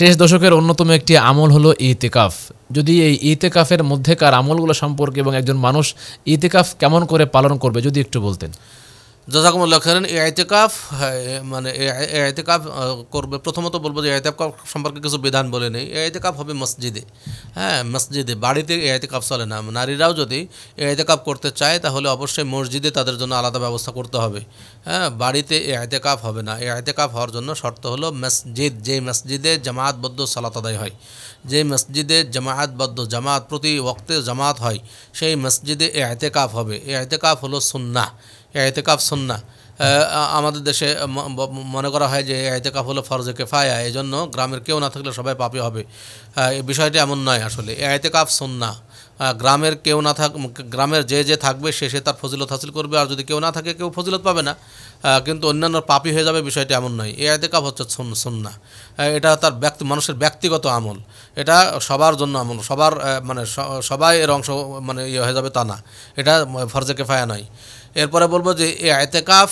শেষ দশকের অন্যতম একটি আমল হলো ইতেকাফ যদি এই ইতেকাফের মধ্যেকার আমলগুলো সম্পর্কে এবং একজন মানুষ ইতেকাফ কেমন করে পালন করবে যদি একটু বলতেন জাজাকুমুল্লাহ খেরেন এই আয়তেকাফ হ্যাঁ, মানে এই আয়তেকাফ করবে প্রথমত বলবো যে আয়তেকাফ সম্পর্কে কিছু বিধান বলে নেই এই আয়তেকাফ হবে মসজিদে হ্যাঁ মসজিদে বাড়িতে এই আয়তেকাফ চলে না নারীরাও যদি এই আয়তেকাফ করতে চায় তাহলে অবশ্যই মসজিদে তাদের জন্য আলাদা ব্যবস্থা করতে হবে হ্যাঁ বাড়িতে এই আয়তেকাফ হবে না এই আয়তেকাফ হওয়ার জন্য শর্ত হলো মসজিদ যে মসজিদে জামায়াতবদ্ধ সালাত আদায় হয় যে মসজিদে জামায়াতবদ্ধ জামাত প্রতি ওক্তে জামাত হয় সেই মসজিদে এ আয়তেকাফ হবে এ আয়তেকাফ হলো সুন্নাহ এতেকাফ সুন্না আমাদের দেশে মনে করা হয় যে এতেকাফ হলো ফরজে কেফায়া এই জন্য গ্রামের কেউ না থাকলে সবাই পাপি হবে এই বিষয়টি এমন নয় আসলে এতেকাফ সুন্না গ্রামের কেউ না থাক গ্রামের যে যে থাকবে সে সে তার ফজিলত হাসিল করবে আর যদি কেউ না থাকে কেউ ফজিলত পাবে না কিন্তু অন্যান্য পাপি হয়ে যাবে বিষয়টি এমন নয় এ কাপ হচ্ছে সুন্না এটা তার ব্যক্তি মানুষের ব্যক্তিগত আমল এটা সবার জন্য আমল সবার মানে সবাই এর অংশ মানে ইয়ে হয়ে যাবে তা না এটা ফরজে কেফায়া নয় এরপরে বলবো যে এই আয়তেকাফ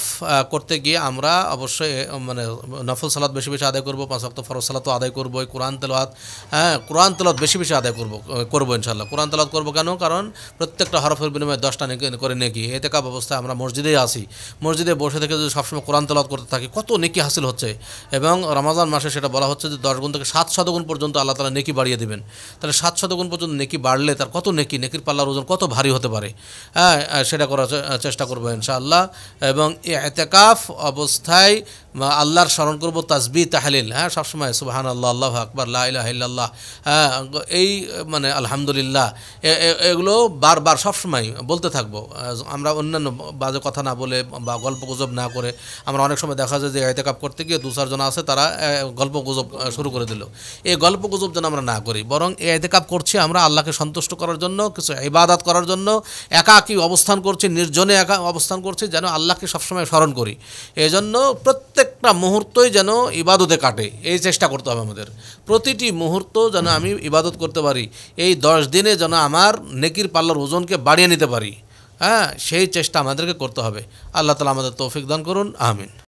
করতে গিয়ে আমরা অবশ্যই মানে নফল সালাত বেশি বেশি আদায় করবো পাঁচ অক্ত ফরজ সালাতও আদায় করবো কোরআন তেলাত হ্যাঁ কোরআন তেলাত বেশি বেশি আদায় করবো করবো ইনশাল্লাহ কোরআন তেলাত করবো কেন কারণ প্রত্যেকটা হরফের বিনিময়ে দশটা করে নেকি এতেকাফ অবস্থায় আমরা মসজিদেই আসি মসজিদে বসে থেকে যদি সবসময় কোরআন তেলাত করতে থাকি কত নেকি হাসিল হচ্ছে এবং রমাজান মাসে সেটা বলা হচ্ছে যে দশ গুণ থেকে সাত শতগুণ পর্যন্ত আল্লাহ তালা নেকি বাড়িয়ে দেবেন তাহলে সাত শতগুণ পর্যন্ত নেকি বাড়লে তার কত নেকি নেকির পাল্লার ওজন কত ভারী হতে পারে হ্যাঁ সেটা করার চেষ্টা করবো ইনশাআল্লাহ এবং এতেকাফ অবস্থায় আল্লাহর স্মরণ করবো তাজবি তাহলিল হ্যাঁ সবসময় সুবাহান আল্লাহ আল্লাহ আকবর লাহ হ্যাঁ এই মানে আলহামদুলিল্লাহ এগুলো বারবার সবসময় বলতে থাকবো আমরা অন্যান্য বাজে কথা না বলে বা গল্প গুজব না করে আমরা অনেক সময় দেখা যায় যে কাপ করতে গিয়ে দু চারজন আছে তারা গল্প গুজব শুরু করে দিল এই গল্প গুজব যেন আমরা না করি বরং এই কাপ করছি আমরা আল্লাহকে সন্তুষ্ট করার জন্য কিছু ইবাদাত করার জন্য একাকি অবস্থান করছি নির্জনে একা অবস্থান করছি যেন আল্লাহকে সবসময় স্মরণ করি এই জন্য প্রত্যেক প্রত্যেকটা মুহূর্তই যেন ইবাদতে কাটে এই চেষ্টা করতে হবে আমাদের প্রতিটি মুহূর্ত যেন আমি ইবাদত করতে পারি এই দশ দিনে যেন আমার নেকির পাল্লার ওজনকে বাড়িয়ে নিতে পারি হ্যাঁ সেই চেষ্টা আমাদেরকে করতে হবে আল্লাহ তালা আমাদের তৌফিক দান করুন আহমিন